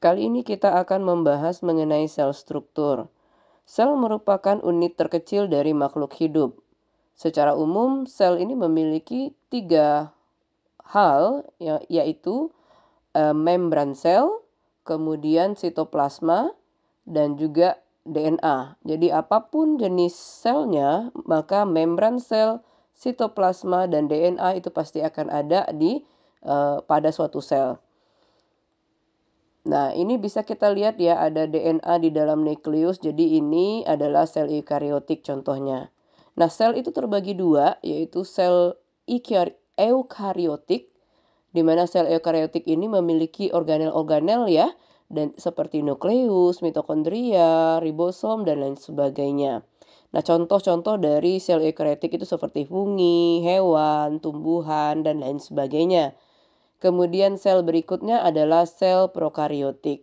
Kali ini kita akan membahas mengenai sel struktur. Sel merupakan unit terkecil dari makhluk hidup. Secara umum, sel ini memiliki tiga hal, ya, yaitu e, membran sel, kemudian sitoplasma, dan juga DNA. Jadi apapun jenis selnya, maka membran sel, sitoplasma, dan DNA itu pasti akan ada di e, pada suatu sel. Nah, ini bisa kita lihat ya ada DNA di dalam nukleus. Jadi ini adalah sel eukariotik contohnya. Nah, sel itu terbagi dua yaitu sel eukariotik di mana sel eukariotik ini memiliki organel-organel ya dan seperti nukleus, mitokondria, ribosom dan lain sebagainya. Nah, contoh-contoh dari sel eukariotik itu seperti fungi, hewan, tumbuhan dan lain sebagainya. Kemudian sel berikutnya adalah sel prokariotik.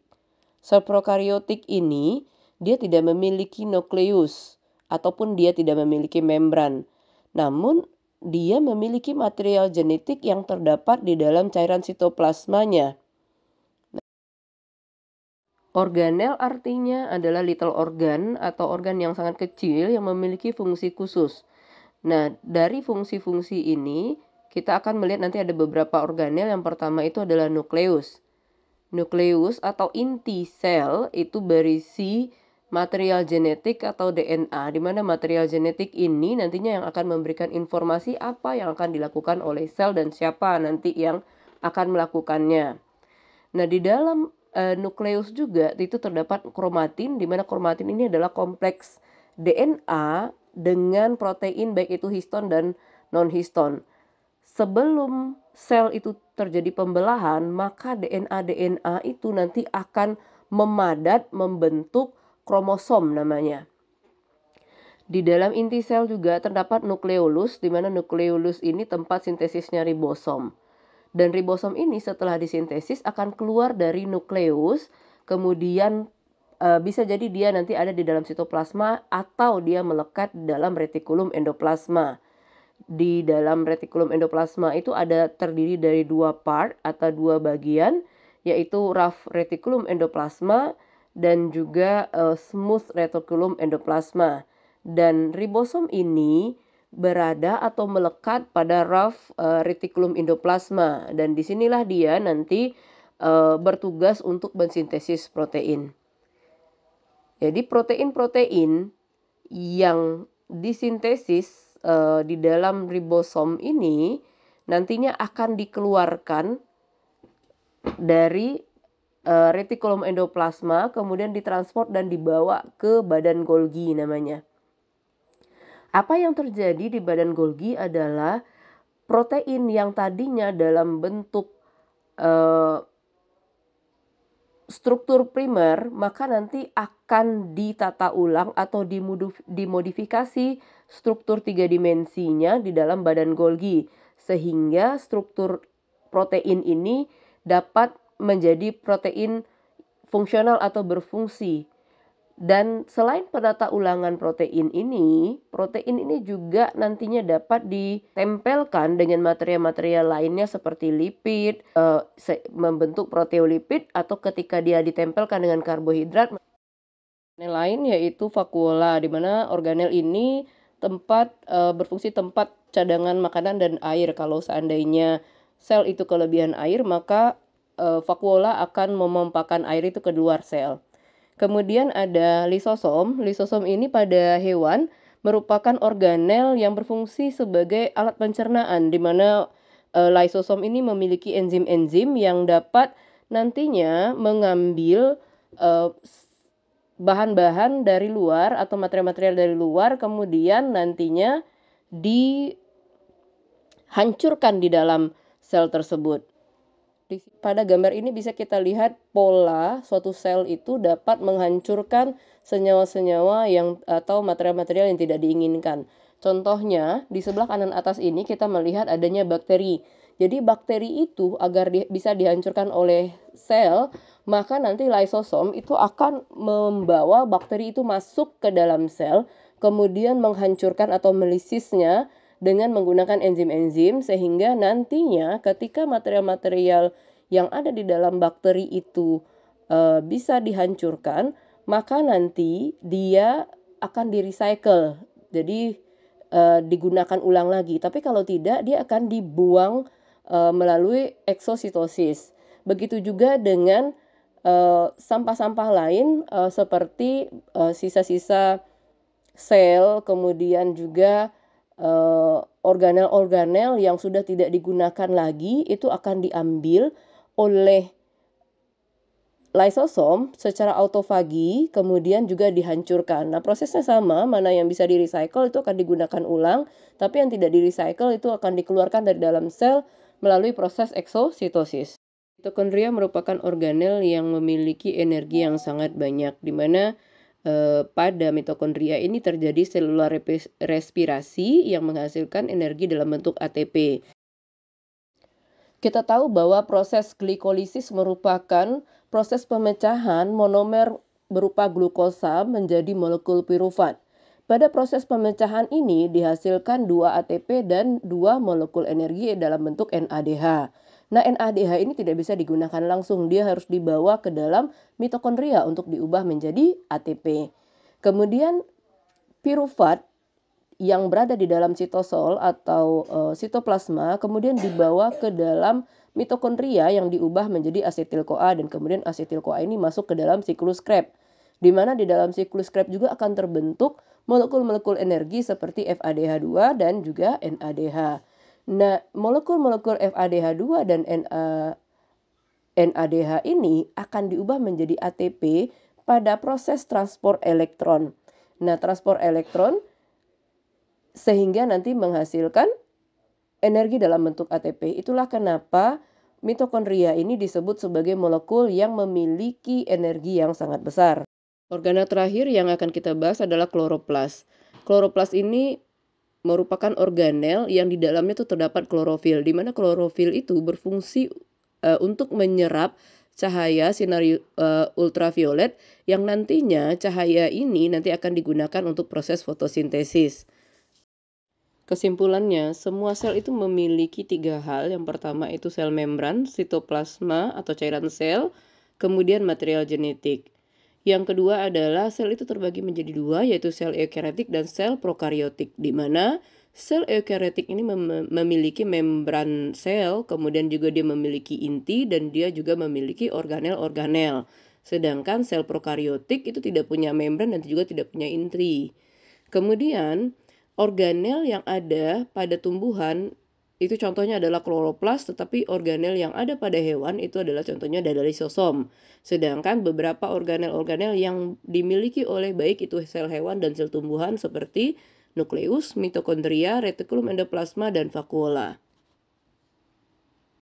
Sel prokariotik ini dia tidak memiliki nukleus ataupun dia tidak memiliki membran. Namun dia memiliki material genetik yang terdapat di dalam cairan sitoplasmanya. Organel artinya adalah little organ atau organ yang sangat kecil yang memiliki fungsi khusus. Nah, dari fungsi-fungsi ini kita akan melihat nanti ada beberapa organel. Yang pertama itu adalah nukleus. Nukleus atau inti sel itu berisi material genetik atau DNA, di mana material genetik ini nantinya yang akan memberikan informasi apa yang akan dilakukan oleh sel dan siapa nanti yang akan melakukannya. Nah, di dalam e, nukleus juga itu terdapat kromatin, di mana kromatin ini adalah kompleks DNA dengan protein baik itu histon dan non-histon sebelum sel itu terjadi pembelahan, maka DNA-DNA itu nanti akan memadat membentuk kromosom namanya. Di dalam inti sel juga terdapat nukleolus, di mana nukleolus ini tempat sintesisnya ribosom. Dan ribosom ini setelah disintesis akan keluar dari nukleus, kemudian e, bisa jadi dia nanti ada di dalam sitoplasma atau dia melekat di dalam retikulum endoplasma di dalam retikulum endoplasma itu ada terdiri dari dua part atau dua bagian yaitu rough retikulum endoplasma dan juga uh, smooth retikulum endoplasma. Dan ribosom ini berada atau melekat pada rough uh, eh, retikulum endoplasma dan disinilah dia nanti uh, bertugas untuk mensintesis protein. Jadi protein-protein yang disintesis e, di dalam ribosom ini nantinya akan dikeluarkan dari e, retikulum endoplasma kemudian ditransport dan dibawa ke badan Golgi namanya. Apa yang terjadi di badan Golgi adalah protein yang tadinya dalam bentuk E, struktur primer, maka nanti akan ditata ulang atau dimodifikasi struktur tiga dimensinya di dalam badan Golgi, sehingga struktur protein ini dapat menjadi protein fungsional atau berfungsi. Dan selain penata ulangan protein ini, protein ini juga nantinya dapat ditempelkan dengan material-material lainnya seperti lipid, eh, membentuk proteolipid atau ketika dia ditempelkan dengan karbohidrat. Organel lain yaitu vakuola di mana organel ini tempat eh, berfungsi tempat cadangan makanan dan air. Kalau seandainya sel itu kelebihan air, maka e, vakuola akan memompakan air itu ke luar sel. Kemudian ada lisosom. Lisosom ini pada hewan merupakan organel yang berfungsi sebagai alat pencernaan di mana e, lisosom ini memiliki enzim-enzim yang dapat nantinya mengambil e, bahan-bahan dari luar atau material-material dari luar kemudian nantinya dihancurkan di dalam sel tersebut pada gambar ini bisa kita lihat pola suatu sel itu dapat menghancurkan senyawa-senyawa yang atau material-material yang tidak diinginkan. Contohnya, di sebelah kanan atas ini kita melihat adanya bakteri. Jadi bakteri itu agar di, bisa dihancurkan oleh sel, maka nanti lysosom itu akan membawa bakteri itu masuk ke dalam sel, kemudian menghancurkan atau melisisnya dengan menggunakan enzim-enzim sehingga nantinya ketika material-material yang ada di dalam bakteri itu e, bisa dihancurkan, maka nanti dia akan di-recycle. Jadi e, digunakan ulang lagi. Tapi kalau tidak dia akan dibuang e, melalui eksositosis. Begitu juga dengan sampah-sampah lain seperti sisa-sisa sel, kemudian juga Eh, organel-organel yang sudah tidak digunakan lagi itu akan diambil oleh lysosom secara autofagi kemudian juga dihancurkan. Nah, prosesnya sama, mana yang bisa di-recycle itu akan digunakan ulang, tapi yang tidak di-recycle itu akan dikeluarkan dari dalam sel melalui proses eksositosis. Mitokondria merupakan organel yang memiliki energi yang sangat banyak di mana Eh, pada mitokondria ini terjadi selular respirasi yang menghasilkan energi dalam bentuk ATP. Kita tahu bahwa proses glikolisis merupakan proses pemecahan monomer berupa glukosa menjadi molekul pirufat. Pada proses pemecahan ini dihasilkan dua ATP dan dua molekul energi dalam bentuk NADH. Nah, NADH ini tidak bisa digunakan langsung, dia harus dibawa ke dalam mitokondria untuk diubah menjadi ATP. Kemudian piruvat yang berada di dalam sitosol atau e, sitoplasma kemudian dibawa ke dalam mitokondria yang diubah menjadi asetil CoA dan kemudian asetil CoA ini masuk ke dalam siklus Krebs. Di mana di dalam siklus Krebs juga akan terbentuk molekul-molekul energi seperti FADH2 dan juga NADH. Nah, molekul-molekul FADH2 dan NA, NADH ini akan diubah menjadi ATP pada proses transport elektron. Nah, transport elektron sehingga nanti menghasilkan energi dalam bentuk ATP. Itulah kenapa mitokondria ini disebut sebagai molekul yang memiliki energi yang sangat besar. Organa terakhir yang akan kita bahas adalah kloroplas. Kloroplas ini merupakan organel yang di dalamnya tuh terdapat klorofil, di mana klorofil itu berfungsi uh, untuk menyerap cahaya sinar uh, eh, ultraviolet yang nantinya cahaya ini nanti akan digunakan untuk proses fotosintesis. Kesimpulannya, semua sel itu memiliki tiga hal. Yang pertama itu sel membran, sitoplasma atau cairan sel, kemudian material genetik. Yang kedua adalah sel itu terbagi menjadi dua yaitu sel eukariotik dan sel prokariotik di mana sel eukariotik ini mem memiliki membran sel, kemudian juga dia memiliki inti dan dia juga memiliki organel-organel. Sedangkan sel prokariotik itu tidak punya membran dan juga tidak punya inti. Kemudian organel yang ada pada tumbuhan itu contohnya adalah kloroplas, tetapi organel yang ada pada hewan itu adalah contohnya dari lisosom. Sedangkan beberapa organel-organel yang dimiliki oleh baik itu sel hewan dan sel tumbuhan seperti nukleus, mitokondria, retikulum endoplasma, dan vakuola.